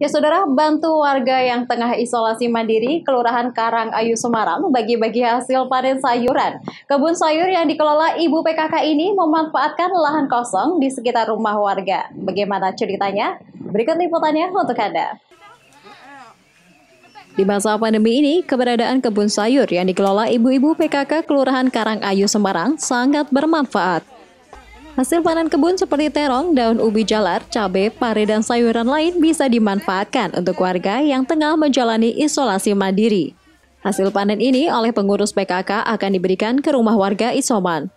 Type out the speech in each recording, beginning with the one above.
Ya saudara, bantu warga yang tengah isolasi mandiri Kelurahan Karang Ayu Semarang bagi-bagi hasil panen sayuran. Kebun sayur yang dikelola Ibu PKK ini memanfaatkan lahan kosong di sekitar rumah warga. Bagaimana ceritanya? Berikut liputannya untuk Anda. Di masa pandemi ini, keberadaan kebun sayur yang dikelola ibu-ibu PKK Kelurahan Karang Ayu Semarang sangat bermanfaat. Hasil panen kebun seperti terong, daun ubi jalar, cabai, pare, dan sayuran lain bisa dimanfaatkan untuk warga yang tengah menjalani isolasi mandiri. Hasil panen ini oleh pengurus PKK akan diberikan ke rumah warga isoman.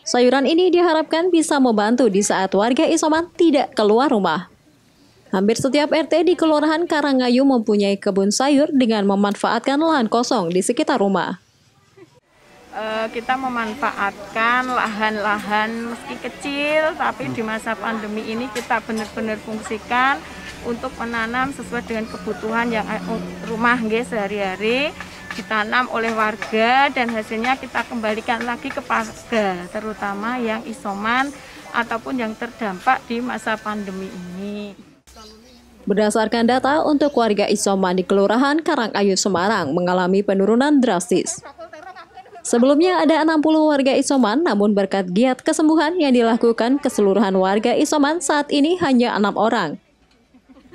Sayuran ini diharapkan bisa membantu di saat warga isoman tidak keluar rumah. Hampir setiap RT di Kelurahan Karangayu mempunyai kebun sayur dengan memanfaatkan lahan kosong di sekitar rumah. Eh, kita memanfaatkan lahan-lahan meski kecil tapi di masa pandemi ini kita benar-benar fungsikan untuk menanam sesuai dengan kebutuhan yang eh, rumah nggih sehari-hari ditanam oleh warga dan hasilnya kita kembalikan lagi ke warga terutama yang isoman ataupun yang terdampak di masa pandemi ini. Berdasarkan data untuk warga isoman di Kelurahan Karangayu Semarang mengalami penurunan drastis. Sebelumnya ada 60 warga isoman, namun berkat giat kesembuhan yang dilakukan keseluruhan warga isoman saat ini hanya enam orang.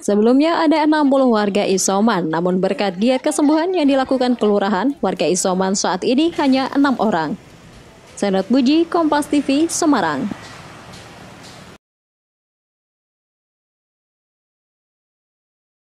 Sebelumnya ada 60 warga isoman, namun berkat giat kesembuhan yang dilakukan kelurahan, warga isoman saat ini hanya enam orang. Senot Buji, Kompas TV, Semarang.